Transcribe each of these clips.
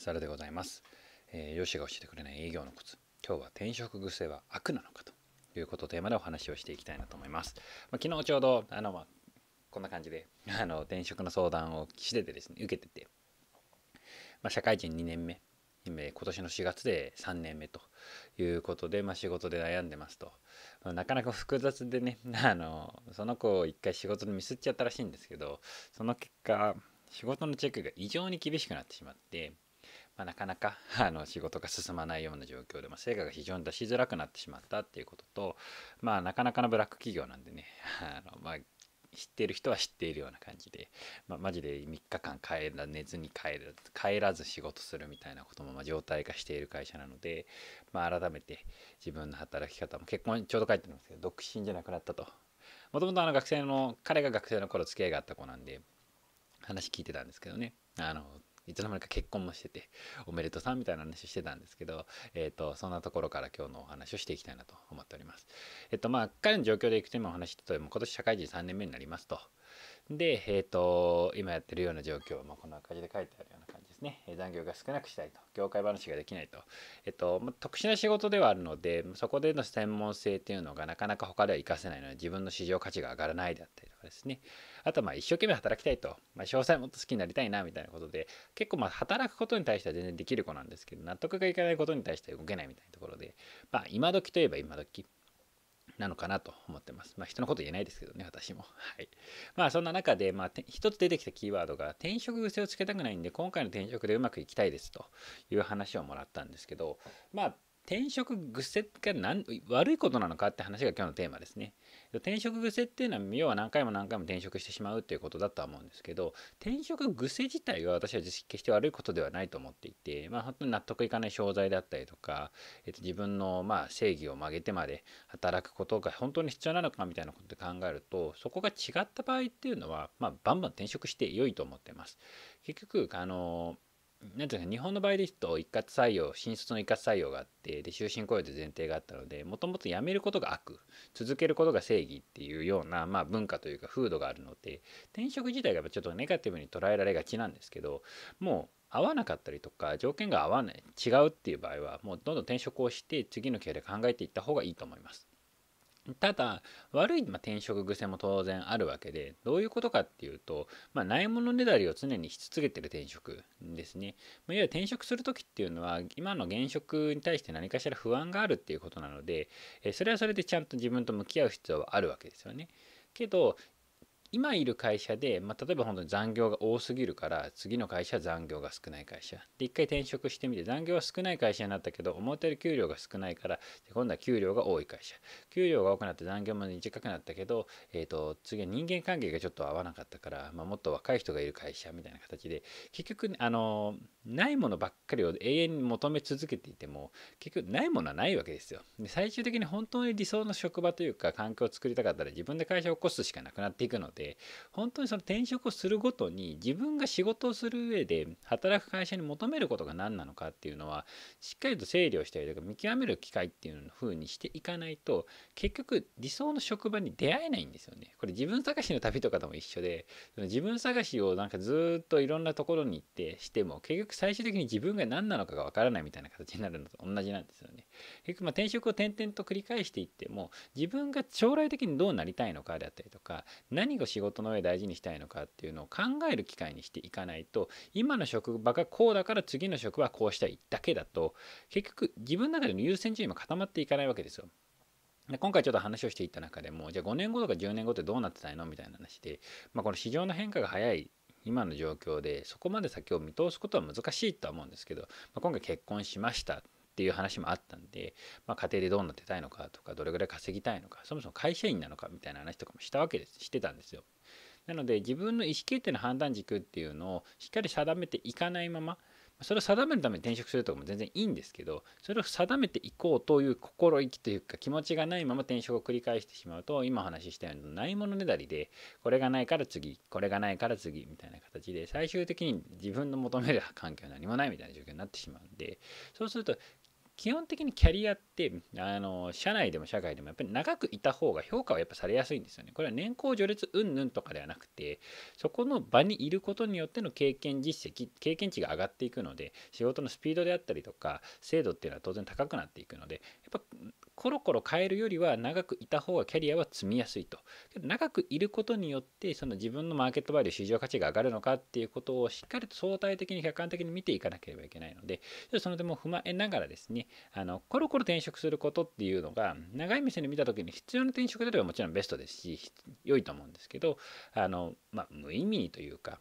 サラでございます。えー、よしが教えてくれない営業のコツ。今日は転職癖は悪なのかということをテーマでお話をしていきたいなと思います。まあ、昨日ちょうど、あの、まあ、こんな感じで、あの、転職の相談をしててですね、受けてて、まあ、社会人2年目、今年の4月で3年目ということで、まあ、仕事で悩んでますと、まあ、なかなか複雑でね あのその子を1回仕事でミスっちゃったらしいんですけどその結果仕事のチェックが異常に厳しくなってしまってまあ、なかなか あの仕事が進まないような状況で、まあ、成果が非常に出しづらくなってしまったっていうことと、まあ、なかなかのブラック企業なんでね あの、まあ、知ってる人は知っているような感じで、まあ、マジで3日間帰ら寝ずに帰る帰らず仕事するみたいなこともまあ態化している会社なので、まあ、改めて自分の働き方も結婚ちょうど書いてるんですけど独身じゃなくなったと。もともと学生の彼が学生の頃付き合いがあった子なんで話聞いてたんですけどねあのいつの間にか結婚もしてておめでとうさんみたいな話してたんですけど、えーと、そんなところから今日のお話をしていきたいなと思っております。えっ、とまあ彼の状況でいくと今お話ししたとおり今年社会人3年目になりますと。で、えーと、今やってるような状況は、まあ、こんな感じで書いてあるような感じですね。残業が少なくしたいと、業界話ができないと。えっ、ー、と、まあ、特殊な仕事ではあるので、そこでの専門性っていうのがなかなか他では活かせないので、自分の市場価値が上がらないであったりとかですね。あと、まあ、一生懸命働きたいと、まあ、詳細もっと好きになりたいなみたいなことで、結構、まあ、働くことに対しては全然できる子なんですけど、納得がいかないことに対しては動けないみたいなところで、まあ、今時といえば今時。なのかなと思ってます。まあ、人のこと言えないですけどね、私も。はい。まあ、そんな中で、まあ、一つ出てきたキーワードが、転職癖をつけたくないんで、今回の転職でうまくいきたいですという話をもらったんですけど、まあ、転職癖が悪いことなのかって話が今日のテーマですね。転職癖っていうのは要は何回も何回も転職してしまうっていうことだとは思うんですけど転職癖自体は私は決して悪いことではないと思っていてまあ本当に納得いかない商材だったりとか、えっと、自分のまあ正義を曲げてまで働くことが本当に必要なのかみたいなことで考えるとそこが違った場合っていうのはまあバンバン転職して良いと思ってます。結局あのーなんていうか日本の場合ですと一括採用新卒の一括採用があってで終身雇用で前提があったのでもともと辞めることが悪続けることが正義っていうような、まあ、文化というか風土があるので転職自体がちょっとネガティブに捉えられがちなんですけどもう合わなかったりとか条件が合わない違うっていう場合はもうどんどん転職をして次の経営で考えていった方がいいと思います。ただ悪い、まあ、転職癖も当然あるわけでどういうことかっていうと、まあ、ないものねだりを常にし続けてる転職ですね、まあ、いわゆる転職する時っていうのは今の現職に対して何かしら不安があるっていうことなので、えそれはそれでちゃんと自分と向き合う必要はあるわけですよねけど今いる会社で、まあ、例えば本当に残業が多すぎるから次の会社は残業が少ない会社で一回転職してみて残業は少ない会社になったけど思ったより給料が少ないから今度は給料が多い会社給料が多くなって残業も短くなったけど、えーと、次は人間関係がちょっと合わなかったから、まあ、もっと若い人がいる会社みたいな形で結局、ね、あのーないものばっかりを永遠に求め続けていても結局ないものはないわけですよで最終的に本当に理想の職場というか環境を作りたかったら自分で会社を起こすしかなくなっていくので本当にその転職をするごとに自分が仕事をする上で働く会社に求めることが何なのかっていうのはしっかりと整理をしたりとか見極める機会っていう風にしていかないと結局理想の職場に出会えないんですよねこれ自分探しの旅とかとも一緒でその自分探しをなんかずっといろんなところに行ってしても結局最終的に自分が何なのかがわからないみたいな形になるのと同じなんですよね。結局ま転職を転々と繰り返していっても自分が将来的にどうなりたいのかであったりとか何を仕事の上大事にしたいのかっていうのを考える機会にしていかないと今の職場がこうだから次の職はこうしたいだけだと結局自分の中での優先順位も固まっていかないわけですよ。で今回ちょっと話をしていった中でもじゃあ5年後とか10年後ってどうなってたいのみたいな話で、まあ、この市場の変化が早い今の状況でそこまで先を見通すことは難しいとは思うんですけど、まあ、今回結婚しましたっていう話もあったんで、まあ、家庭でどうなってたいのかとかどれぐらい稼ぎたいのかそもそも会社員なのかみたいな話とかもしたわけですしてたんですよ。なので自分の意思決定の判断軸っていうのをしっかり定めていかないままそれを定めるために転職するとかも全然いいんですけどそれを定めていこうという心意気というか気持ちがないまま転職を繰り返してしまうと今話したようにないものねだりでこれがないから次これがないから次みたいな形で最終的に自分の求める環境は何もないみたいな状況になってしまうんでそうすると基本的にキャリアってあの社内でも社外でもやっぱり長くいた方が評価はやっぱされやすいんですよね。これは年功序列云々とかではなくてそこの場にいることによっての経験実績経験値が上がっていくので仕事のスピードであったりとか精度っていうのは当然高くなっていくのでやっぱコロコロ変えるよりは長くいた方がキャリアは積みやすいと長くいることによってその自分のマーケットバリュー市場価値が上がるのかっていうことをしっかりと相対的に客観的に見ていかなければいけないのでその点も踏まえながらですねあのコロコロ転職することっていうのが長い店で見た時に必要な転職であればもちろんベストですし良いと思うんですけどあの、まあ、無意味にというか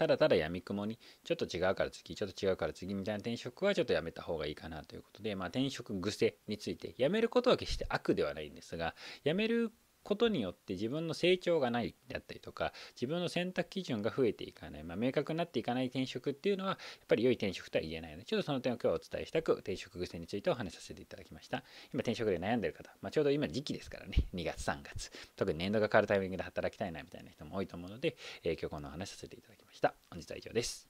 ただただくもにちょっと違うから次ちょっと違うから次みたいな転職はちょっとやめた方がいいかなということで、まあ、転職癖についてやめることは決して悪ではないんですがやめることによって自分の成長がないだったりとか自分の選択基準が増えていかない、まあ、明確になっていかない転職っていうのはやっぱり良い転職とは言えないのでちょっとその点を今日はお伝えしたく転職癖についてお話しさせていただきました今転職で悩んでる方、まあ、ちょうど今時期ですからね2月3月特に年度が変わるタイミングで働きたいなみたいな人も多いと思うので、えー、今日このお話しさせていただきました本日は以上です